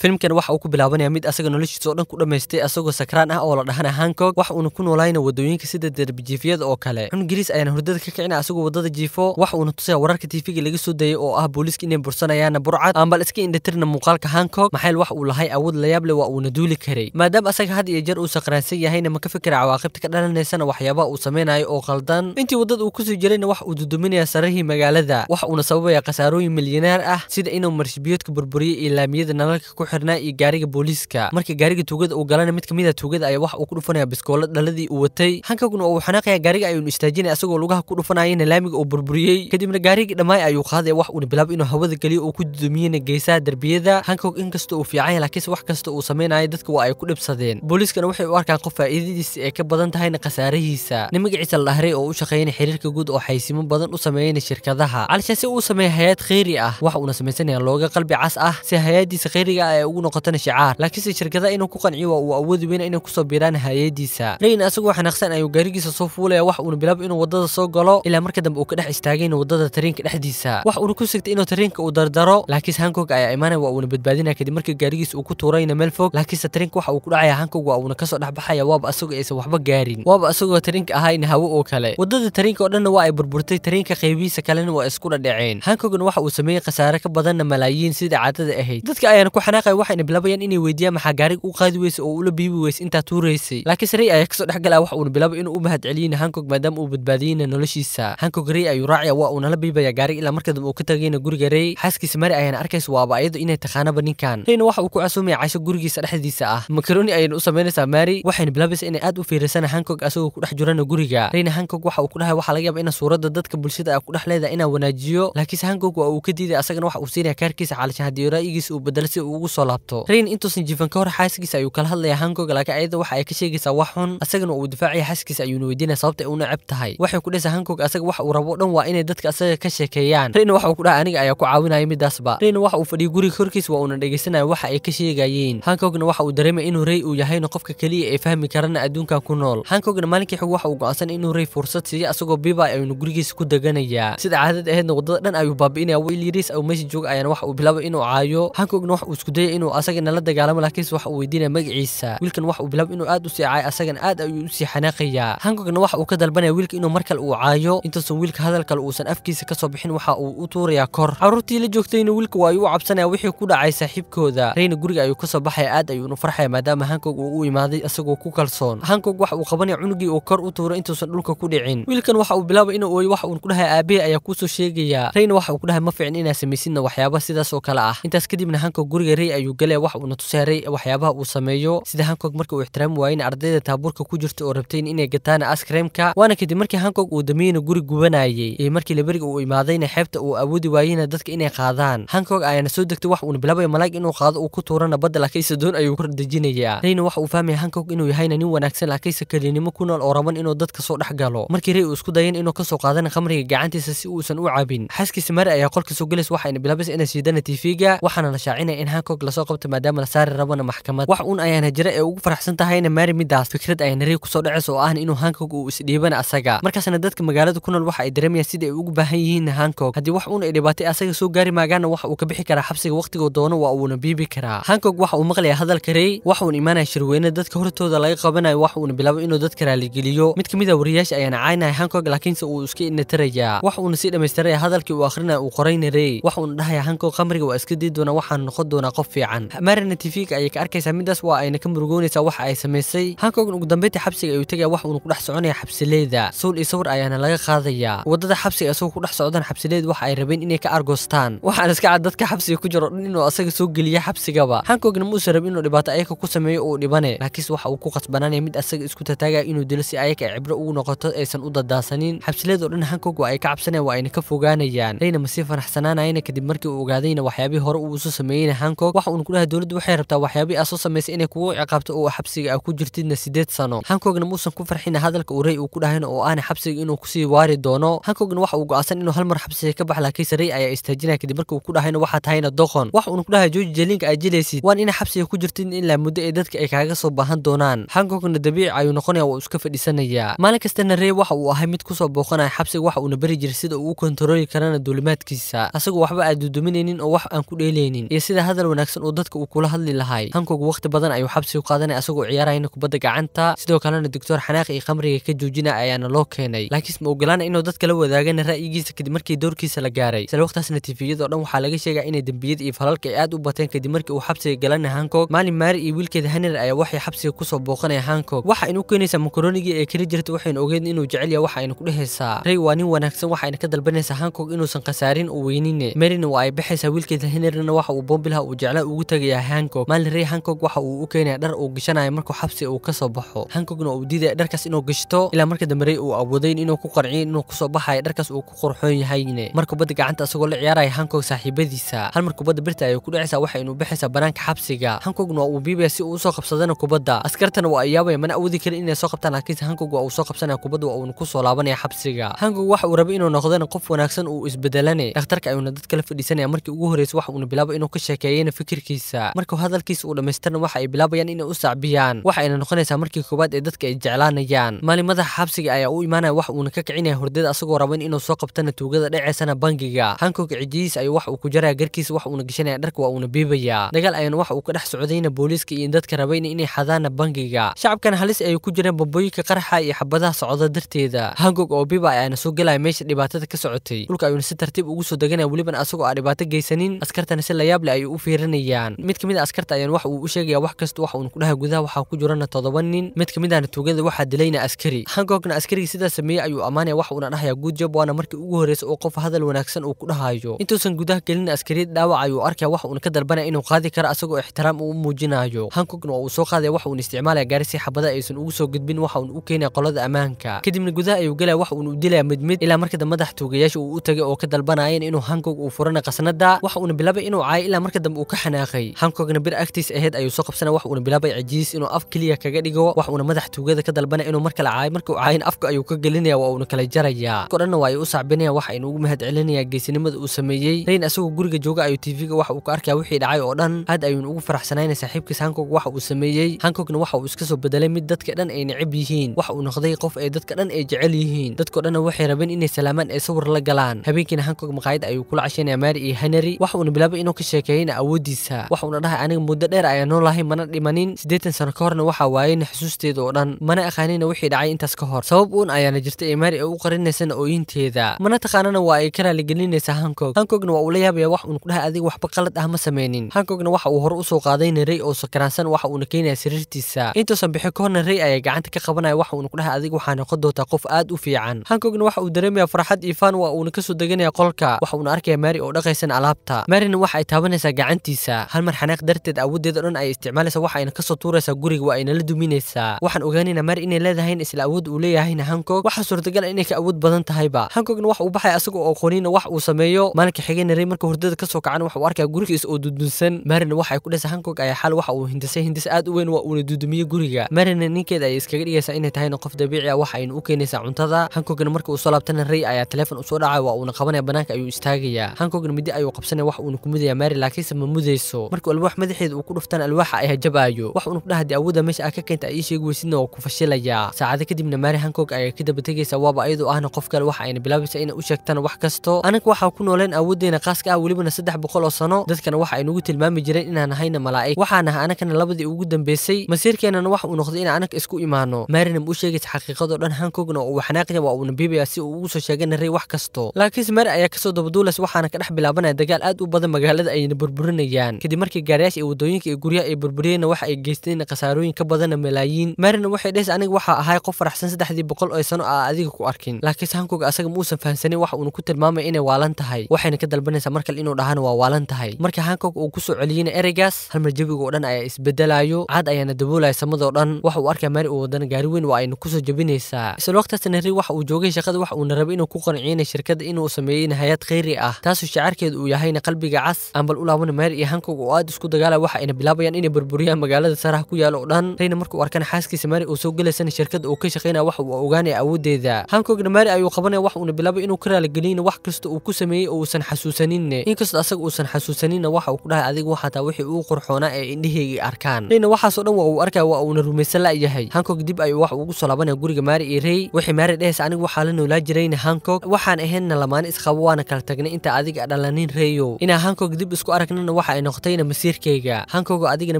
filimkan waxa uu ku bilaabanaya mid asaga noloshiisa oo dhan ku dhammaystay asagoo sakraan ah oo la dhahana hankog wax uuna ku noolayna wadooyinka sida derbijiifiyada oo kale cunug ayaana hurdada ka kicina asagoo waddada jiifo wax uuna tusaya wararka tiifiga laga soo dayay oo ah booliiska inay bursanayaana burcad bal iska indhatirna muuqaalka hankog maxayl wax uu lahay awood layaable waa uuna duuli karay maadaama asaga had iyo jeer uu sakraansan yahayna ma ka fikira cawaaqibta ka dhalanaysana waxyaabaha uu samaynayo oo qaldan intii waddada uu kusii jirayna wax uu duduminaya sararihii magaalada wax uuna sababaya khasaarooyin milyanaar ah sida inuu marshibiyoodka burburiyo iyo laamiyada nalalka ku xirnaa iyo gaariga booliiska marka gaariga tuugada uu galana mid kamid a ah tuugada ayaa wax uu ku dhufanaya biskoola dhaladii uu watay hankaguna uu xanaaqaya gaariga ayuunu istaajinaya asagoo lugaha ku dhufanayana laamiga uu burburiyey kadibna gaarigii dhammaay ayuu qaadaya wax uuna bilaabay inuu hawada geliyo uu ku dudumiyena geesaha darbiyada hankog inkasta uu fiican yahay laakiinse wax kasta uu samaynayo dadka waa ay ku dhibsadeen booliiskana waxay u arkaan qof faa'iidadiisa ee ka badan tahayna khasaarihiisa nin magaciisa la dhaharay oo u shaqaynaya xiriirka guud oo xaysimo badan u sameeyana shirkadaha calishaan si uu sameeyay hay-ad kheyri ah wax uuna samaysanaya looga qalbi cas ah si hay-adiisa kheyriga ah ay ugu noqotana shicaar laakiinse shirkadaha inuu ku qanciyo waa uu awoodi weyna inay kusoo biiraan hay-adiisa reyn asagoo xanaaqsan ayuu gaarigiisa soo fuulaya wax uuna bilaabo inuu waddada soo galo ilaa marka dambe uu ka dhex istaagayna waddada tareenka dhexdiisa wax uuna ku sigtay inuu tareenka uu dardaro laakiinse hankog ayaa imaanaya waa uuna badbaadinaya kadib markii gaarigiisa uu ku tuurayna meel fog laakiinse tareenka waxa uu ku dhacaya hankog waa uuna kasoo dhexbaxaya waaba asagoo aysan waxba gaarin waaba asagoo tareenka ahayn hawo oo kale waddada tareenka oo dhanna waa ay burburtay tareenka qaybihiisa kalena waa isku dhadhaceen hankogna waxa uu sameeyey khasaare ka badanna malaayiin sida caadada ahayd dadka ayaana ku xanaaq markaa waxayna bilabayaan inay weydiyaan maxaa gaariga u qaadi weysa oo ula biibi weysa intaa tuureysay laakiin rey ayaa kasoo dhex galaa waxa uuna bilaabay inuu u mahad mahadceliyeyna hankog maadaama uu badbaadiyeyna noloshiisa hankog rey ayuu raacaya waa uuna la biibaya gaariga ilaa markii uu ka tagayna guriga rey xaaskiisa mari ayaana arkaysa waaba ayado inay taqaanaba ninkan reyna waxa uu ku casuumaya caysho gurigiisa dhexdiisa ah makaroni ayayna u samaynaysaa mari waxayna bilaabaysa inay aad u fiirisana hankog asagoo ku dhex jirana guriga reyna hankog waxa uu ku dhahay waxaa laga yaaba ina suuradda dadka bulshada a ah ku dhex leedahay inaan wanaajiyo laakiinse hankog waa uu ka diiday asagana waxa uu siinaya kaarkiisa xaalishan haddii ra'yigiisa uu bedelo si uu ugu kasoo laabto rain intuusan jiifan ka hor xaaskiisa ayuu kala hadlayaa hangoga laakiin ayada waxa ay ka sheegaysaa wax xun asagana uu difaacaya xaaskiisa ayuuna weydiinaya sababta ay u necab tahay waxay ku dhahaysaa hangog asaga wax uu rabo dhan waa inay dadka asaga ka sheekeeyaan raina waxa uu ku dhahay aniga ayaa ku caawinaya midaasba raina waxa uu fadhiyay guriga korkiis waa uuna dhegaysanaya waxa ay ka sheegayeen hankogna waxa uu dareemay inuu rey uu yahayna qofka keliya ee fahmi karana adduunkan ku nool hankogna maalinkii xog waxa uu go-aansanay inuu rey fursad siiya asagoo biba ayuuna gurigiisa ku deganayaa sida caadada aheedna waddada dhan ayuu baabi'inaya wiil yariis uu ah, meesha jooga ayaana waxa uu bilaabay inuu caayo hankogna wax uu iskuday doonaya inuu nala dagaalamo laakiinse waxa uu weydiinaya magaciisa wiilkan waxa uu bilaab inuu aad u siicay asagana aad ayuu usii sii xanaaqayaa hankogna waxa uu ka dalbanaya wiilka inuu markale uu caayo intaasoo wiilka hadalkale uusan afkiisa ka soo bixin waxa uu u tuurayaa kor caruurtii la joogtayna wiilka waa ayuu u cabsanaya wixii ku dhacay saaxiibkooda reyna guriga ayuu ka soo baxaya aad ayuuna farxaya maadaama hankog uu u imaaday isagoo ku kalsoon hankog waxa uu qabanaya cunugii uu kor u tuuro intuusan dhulka ku dhicin wiilkan waxa uu bilaabay inuu ooyo waxa uun ku dhahay aabbihi ayaa kuusoo sheegaya reyna waxa uu ku dhahay ma fiicin inaa samaysidna waxyaaba sidaas oo kale ah intaas kadibna hankog guriga rey ayuu galaya wax uuna tusaaray waxyaabaha uu sameeyo sida hankog marka uu ixtiraami waayeyna ardayda taabuurka ku jirta oo rabtayn inay gataan askremka waana kadib markii hankog uu damiyeyna guri gubanayay iyo markii laberiga uu imaadayna xeebta uu awoodi waayeyna dadka inay qaadaan hankog ayaana soo degtay wax uuna bilaabaya malaag inuu qaado uu ku tuurana badda laakaysa doon ayuu kor dejinayaa reyna waxa uu fahmaya hankog inuu yahayna nin wanaagsan laakaysa kelinimo ku nool oo raban inuu dadka soo dhex galo markii rey uu isku dayan inuu kasoo qaadana khamriga gacantiisa si uusan u cabin xaskiisa mari ayaa qolka soo gelays waxayna bilaabaysa inay siidana tvga waxaana la shaacinaya in hankog lasoo qabta maadaama la saari rabona maxkamad wax uun ayaana jira ee ugu faraxsan tahayna mari midaas fikrad ayaa nariga kusoo dhaceys oo ahna inuu hankog uu isdhiibana asaga markaasna dadka magaalada ku nool waxa ay dareemayaan sida ay ugu baahan yihiinna hankog haddii wax uun ay dhibaatay asaga soo gaari maagaana wax uu ka bixi karaa xabsiga wakhtigoo doono waa uuna biibi karaa hankog waxa uu maqlaya hadalka rey wax uun imaanaya shirweyne dadka hortooda laga qabanayo wax uuna bilaabo inuu dadka raaligeliyo mid kamid a ah wariyaasha ayaana caynaya hankog laakiinse uu iska inatarayaa wax uuna sii dhammaystiraya hadalkii uu akrinaya uu rey wax uuna dhahaya hankog khamriga waa iska dii doona waxaana noqon doonaa qof fiican marina tvga ayay ka arkaysaa midaas waa ayna ka murugoonaysaa waxa ay samaysay hankogna ugu dambayntii xabsiga ayuu tegaya wax uuna ku dhex soconaya xabsileeda suul iyo sawir ayaana laga qaadayaa waddada xabsiga isagoo dhex socdaan xabsileyda waxa ay rabeen inay ka argoostaan waxaana iska cad dadka xabsiga ku jira o dhan inuu asaga soo geliya xabsigaba hankogna ma muusan rabin inuu dhibaato ayaka ku sameeyo uu dhibane laakiinse waxa uu ku qasbanaanaya mid asaga isku tataagaya inuu dilo si ayaka ay cibro ugu noqoto aysan u dadaasanin xabsileeda oo dhan hankog waa ay ka cabsanayan waa ayna ka fogaanayaan rayna masii faraxsanaanayana kadib markii uu ogaadayna waxyaabihii hore uu isu sameeyeyna hankog waxa uun kudhahay dowladdu waxay rabtaa waxyaabii aad soo samaysay inay kugu ciqaabto oo xabsiga a ku jirtidna sideed sano hankogna muusan ku farxina hadalka uu rey uu ku dhahayna oo aanay xabsiga inuu kusii waari doono hankogna waxa uu go inuu hal mar xabsiga ka bax laakiinse rey ayaa istaajinaya kadib markauu ku dhahayna waxaa tahayna doqon waxa uuna ku dhahay jooji jelinka aad jilaysid waan inay xabsiga ku jirtidna ilaa muddo ee dadka ay kaaga soo baahan doonaan hankogna dabiici ayuu noqonaya waa iska fadhiisanaya maalin kastana rey waxa uu ahay mid kusoo booqanaya xabsiga waxa uuna beri jiray sida uu u kontarooli karana duulimaadkiisa asagoo waxba aad duduminaynin oo wax aan ku dheelaynin iyo sida hadal wanaag wanaagsan uu dadka uu kula hadli lahaay hankog wakhti badan ayuu u qaadanaya asagoo ciyaarayna kubadda gacanta sidoo kalena doctor xanaaq iyo khamriga ka joojina ayaana loo keenay laakiinse ma ogolaana inuu dadka la wadaagana ra'yigiisa kadib markii doorkiisa la gaaray isla waqtaasna tifiyada oo dhan waxaa laga sheegaa inay dembiyada iyo falalka ay aad u bateen kadib markii uu xabsiga galana hankog maalin maari iyo wiilkeeda haner ayaa waxay xabsiga kusoo booqanaya hankog waxa aynu u keenaysaa makaronigii ee keli jirta waxaynu ogeyn inuu jecel yahay waxa aynu ku dhehaysaa ray waa nin wanaagsan waxa ayna ka dalbanaysaa hankog inuusan khasaarin u weynine marina waa ay baxaysaa wiilkeeda henerna waxa uu boombilaha uu jecel macnaa ugu tegayaa hankog maalin ree hankog waxa uu u keenaya dhar uu gashanaya markuu xabsi uu ka soo baxo hankogna uu diidaya dharkaas inuu gashto ilaa marka dambe uu awoodayn inuu ku qarciyo inuu kusoo baxayo dharkaas uu ku qorxoon yahayne mar kubadda gacanta isagoo la ciyaaraya hankog saaxiibadiisa hal mar kubadda birta ayay ku dhacaysaa waxa inuu baxaysaa banaanka xabsiga hankogna waa uu biibaya si uu usoo qabsadana kubadda askartana waa ayaabaya mana awoodi karin inay soo qabtaan laakiinse hankog waa uu soo qabsanaya kubadda waa uuna kusoo laabanaya xabsiga hankog waxa uu rabay inuu noqdana qof wanaagsan uu isbedelane dhakhtarka ayuuna dadkala fadhiisanaya markii ugu horreysa waxa uuna bilaaba inuu ka sheekeeyeyna fikirkiisa markuu hadalkiisa uu dhammaystarna waxa ay bilaabayaan inay u sacbiyaan waxa ayna noqonaysaa markii koowaad ee dadka ay jeclaanayaan maalin madaxa xabsiga ayaa u imaanaya wax uuna ka kicinaya hordada asagoo raban inuu soo qabtana tuugada dhaceysana bangiga hankoog cijiyiis ayuu wax uu ku jaraya garkiisa wax uuna gashanaya dharka waa uuna biibayaa dagaal ayaana wax uu ka dhex socdayna booliiska iyo dadka rabayna inay xadaana bangiga shacabkan halis ayay ku jiraan bambooyinka qaraxa iyo xabadaha socda darteeda hangog oo biba ayaana soo gelaya meesha dhibaatada ka socotay dhulka ayuuna si tartiib ugu soo deganaya welibana asagoo aa dhibaato geysanin askartana si layaable ayuu u fiirinaya diyaarinayaan mid kamid a ah askarta ayaan waxa uu u sheegaya wax kasta wax uun kudhaha gudaha waxaa ku jirana toddoba nin mid ka kamidana tuugada waxaa dilayna askari hangoogna askarigii sidaa sameeyey ayuu ammaanaya wax uuna dhahaya guudjab waana markii ugu horreysa oo qof hadal wanaagsan uu ku dhahayo intuusan gudaha gelin askariyad dhaawac ayuu arkaya wax uuna ka dalbanaya inuu qaadi karo asagoo ixtiraam uu u muujinayo hangoogna waa uu soo qaadaya wax uun isticmaalaya gaari si xabada aysan ugu soo gudbin waxa uun u keenaya qolada ammaanka kadibna gudaha ayuu galaya wax uun u dilaya midmid ilaa markada madax tuugayaasha uu u tagay oo ka dalbanayeen inuu hangoog uu furana qasnada waxa uuna bilaabay inuu caayo ilaa marka dambe uu ka xanaaqay hankogna bir agtiis ahayd ayuu soo qabsana wax uuna bilaabay cajiis inuu af keliya kaga dhigo wax uuna madax tuugada ka dalbana inuu mar kale caayo markuu caayin afka ayuu ka gelinaya waa uuna kala jarayaa dadko dhanna waa ay u sacbinayaan wax aynu ugu mahad celinaya geesinimada uu sameeyey rayn asagoo guriga jooga ayuu tiifiga wax uu ka arkaya wixii dhacay oo dhan aad ayuuna ugu faraxsanaynay saaxiibkiis hankog waxa uu sameeyey hankogna waxa uu iska soo bedelay mid dadka dhan ay necab yihiin wax uu noqday qof ee dadka dhan ay jecel yihiin dadko dhanna waxay rabeen inay salaamaan ee sawir la galaan habeenkiina hankog makhaayad ayuu kula cashaynaya mary iyo henary waxa uuna bilaabay inuu ka sheekeeyeyna awoodiisa xasuustiisa waxuuna dhahay aniga muddo dheer ayaan noolahay mana dhimanin siddeetan sano ka horna waxaa waayeyna xusuusteeda oo dhan mana aqaanina wixii dhacay intaas ka hor sabab uun ayaana jirta ee maari ay u qarinaysana ooyinteeda mana taqaanana waa ay ka raaligelinaysaa hankog hankogna waa uu la yaabaya wax uun ku dhahay adiga waxba qalad ah ma samaynin hankogna waxa uu hore usoo qaadayna rey oo sakaraansan waxa uuna keenaya sariirtiisa intuusan bixi ka horna rey ayaa gacanta ka qabanaya waxa uuna ku dhahay adiga waxaa noqon doontaa qof aad u fiican hankogna waxa uu dareemayaa farxad iyo waa uuna kasoo deganayaa qolka waxa uuna arkayaa maari oo dhaqaysana alaabta maarina waxa ay taabanaysaa gacantiisa guuraysaa hal mar xanaaq darteed awoodeed oo dhan ay isticmaalaysa waxa ayna kasoo tuuraysaa guriga waa aynala duminaysaa waxaan ogaanaynaa mar inay leedahayn isla awood uu leeyahayna hankog waxaa suurtagal ah inay ka awood badan tahayba hankogna wax uu baxay asaga oo qoninna wax uu sameeyo maalinka xigayna rey marka hurdada kasoo kacana waxa uu arkaa gurigiis oo dudunsan marina waxa ay ku dhasa hankog ayaa xal waxa uu hindisay hindis aad u weyn waa uuna dudumiyey guriga marina ninkeeda ayay iskaga dhigaysaa inay tahayna qof dabiici a ah, waxa ayna u keenaysaa cuntada hankogna marka uu soo laabtana rey ayaa teleefon usoo dhacay waa uuna qabanaya bannaanka ayuu istaagayaa hankogna middi ayuu qabsanaya wax uuna kumidaya mari laakiinse mamud hajadayso marka alwaax madaxeeda uu ku dhuftaan alwaaxa ay hajabaayo wax unug dhahdi awooda meesha aa ka keenta ay ii sheegi weysidna waa ku fashilayaa saacada kadibna maari hankog ayaa ka daba tegaysa waaba ayadoo ahna qof kale waxa ayna bilaabaysa inay u sheegtaan wax kasto anaga waxaa ku nooleen awooddeena khaaska ah welibana saddex boqol oo sano dadkana waxa ay nagu tilmaami jireen inaan ahayna malaa'ig waxaan ah anagana labadii ugu dambeysay masiirkeennana waxa uu noqday in anaga isku imaano maarina ma u sheegaysa xaqiiqadoo dhan hankogna oo waxnaaqina waa uuna biibaya si uu ugu soo sheegana rey wax kasto laakiinse maari ayaa kasoo dabaduulas waxaana ka dhex bilaabanaya dagaal aad u badan magaalada ayna burburinaya burburiyaan kadib markii gaariyaasha iyo wadooyinka iyo guryaha ay burburiyeenna waxa ay geysteen khasaarooyin ka badanna malaayiin maarina waxay dhahaysa aniga waxaa ahay qof faraxsan saddexdii boqol oo sano ah adiga ku arkin laakiinse hankuga asaga ma uusan fahamsanin waxa uuna ku tilmaamay inay waalan tahay waxayna ka dalbanaysaa mar kale inuu dhahana waa waalan tahay marka hankog uu kusoo celiyeyna ereygaas halmar jawiga oo dhan ayaa isbedelayo caad ayaana daboolaya samadoo dhan waxa uu arkaya mari uu wadana gaari weyn waa ayna kusoo jabinaysaa isla waqtaasna ri waxa uu joogay shaqada waxa uuna rabay inuu ku qanciyanay shirkadda inuu sameeyeyna hay-ad kheyri ah taasoo shacarkeeda uu yahayna qalbiga cas aan bal u laabana maari iyo yahankagu oo aad isku dagaala waxa ayna bilaabayaan inay burburiyaan magaalada saraha ku yaala oo dhan rayna markuu arkana xaaskiisa mari uu soo gelaysana shirkada uu ka shaqaynaya wax uu ogaanaya awooddeeda hankogna mari ayuu qabanaya wax uuna bilaabay inuu ka raaligeliyna wax kasta uu ku sameeyey oo uusan xasuusaninne inkastoo asaga uusan xasuusaninna waxa uu ku dhahay adiga waxataa wixii uu qurxoonaa ee indhaheygai arkaan rayna waxaasoo dhan waa uu arkaya waa uuna rumaysan la'yahay hankog dib ayuu wax ugu soo laabanaya guriga maari iyo rey wixii maari dhehaysa aniga waxaa la noolaa jirayna hankog waxaan ahaynna lamaane isqabo waana kala tagnay inta adiga dhalanin reeyow inaa hankog dib isku aragnana waxa ay noqotayna masiirkayga hankogo adigana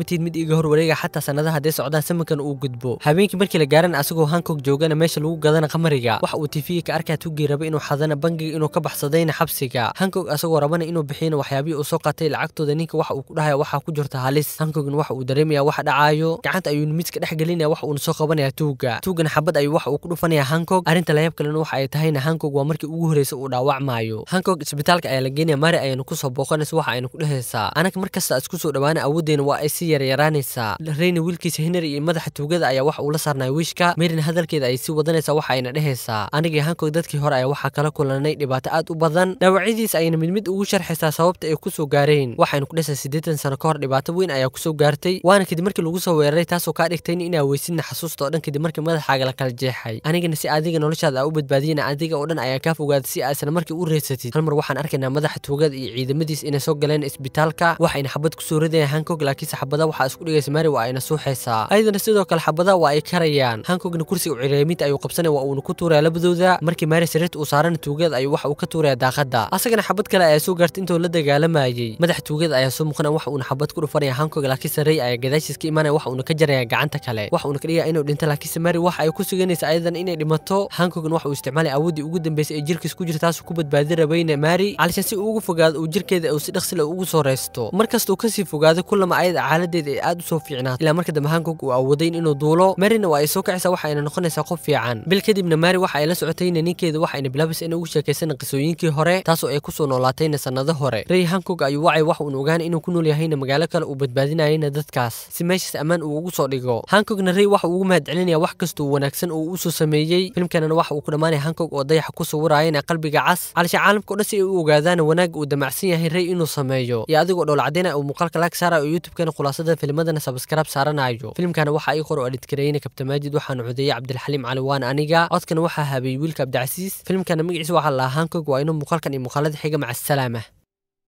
matiid mid iga hor wareega xataa sannadaha hadee socdaan samankan uu gudbo habeenkii markii la gaarana asagoo hankog joogana meesha lagu gadana qamariga waxa uu tifiya ka arkaa tugii raba inuu xadana bangiga inuu ka baxsadayna xabsiga hankog asagoo rabana inuu bixiyana waxyaabihii uu soo qaatay lacagtooda ninka waxa uu ku dhahaya waxaa ku jirta halis hankogna waxa uu dareemaya wax dhacaayo gacanta ayuuna midka dhex gelinaya wax uuna soo qabanayaa tuugga tuuggana xabad ayuu waxa uu ku dhufanaya hankog arrinta layaab kalena waxa ay tahayna hankog waa markii ugu horreysa uu dhaawacmaayo hankog isbitaalka ayaa la geenaya mari ayaynu kusoo booqanaysa waxa aynu ku dhahaysaa anaga markasta isku soo dhawaana awooddeena waa ay sii yaryaraanaysaa reyna wiilkiisa henry iyo madaxa tuugada ayaa waxa uula saarnay wiishka merina hadalkeeda ayay sii wadanaysaa waxa ayna dhehaysaa aniga yahaankood dadkii hore ayaa waxaa kala kulanay dhibaato aad u badan dhaawacyadiisa ayna mid mid ugu sharxaysaa sababta ay ku soo gaareen waxaynu kudhasay siddeetan sano ka hor dhibaato weyn ayaa kusoo gaartay waana kadib markii lagu soo weeraray taasoo kaa dhigtayn inaa weysidna xasuusta oo dhan kadib markii madaxaaga la kala jeexay anigana si adiga noloshaada aa u badbaadiyana adiga oo dhan ayaa kaa fogaada si aadsan markii u reedsatid halmar waxaan arkaynaa madaxa tuugada iyo ciidamadiis inay soo galeen isbitaalka magaca waxayna xabad kusoo ridayaan hankog laakiinse xabada waxaa isku dhigaysa mari waa ayna suuxaysaa ayadana sidoo kale xabada waa ay karayaan hankogna kursiga cireyminta ayuu qabsanaya waa uuna ku tuurayaa labadooda markii mari sariirta uu saarana tuugada ayuu waxa uu ka tuurayaa daaqadda asagana xabad kale ayaa soo gaartay intoo la dagaalamayay madax tuugada ayaa soo muuqan waxa uuna xabad ku dhufanaya hankog laakiinse sarey ayaa gadaashiis ka imaanaya wax uuna ka jaraya gacanta kale wax uuna ka dhigaya inuu dhinta laakiinse mari waxa ay ku suganaysa ayadana inay dhimato hankogna waxa uu isticmaalay awooddii ugu dambeysay ee jirkiis ku jirta taasuu ku badbaadi rabayna mari calishan si uu ugu fogaado uu jirkeeda uu si dhaqsil ugu soo reysto noqoto markastau kasii fogaado kulama ayada caaladeeda ee aad u soo fiicnaato ilaa marka dambe hankog uu awooday inuu duulo marina waa ay soo kacaysaa ayna noqonaysaa qof fiican bil kadibna mari waxa ay la socotayna ninkeeda waxa ayna bilaabaysa inay ugu sheekaysana qisooyinkii hore taasoo ay kusoo noolaatayna sannado hore rey hankog ayuu wacay wax uun ogaana inuu ku nool yahayna magaalo kale uu badbaadinayana dadkaas si meeshaas ammaan uu ugu soo dhigo hankogna rey waxa uu ugu mahadcelinaya wax kastoo wanaagsan oo usoo sameeyey filmkanana waxa uu ku dhammaanaya hankog oo dayaxa ku sawiraayana qalbiga cas calishe caalamka o dhan si ay u ogaadaana wanaagga uu damacsan yahay rey inuu sameeyo iyo adigoo دول عدينا او مقالك لاك سارة او يوتيوب كان خلاصة فيلم دانا سبسكرايب سارة نايجو فيلم كان وحا اي خور اوليد كرينا ماجد وحا نعودية عبد الحليم علوان انيقا اوت كان وحا هابي ويل كابد عسيس فيلم كان مقعس وحا الله هانكوك واينو مقالك اني مقالد حيقة مع السلامة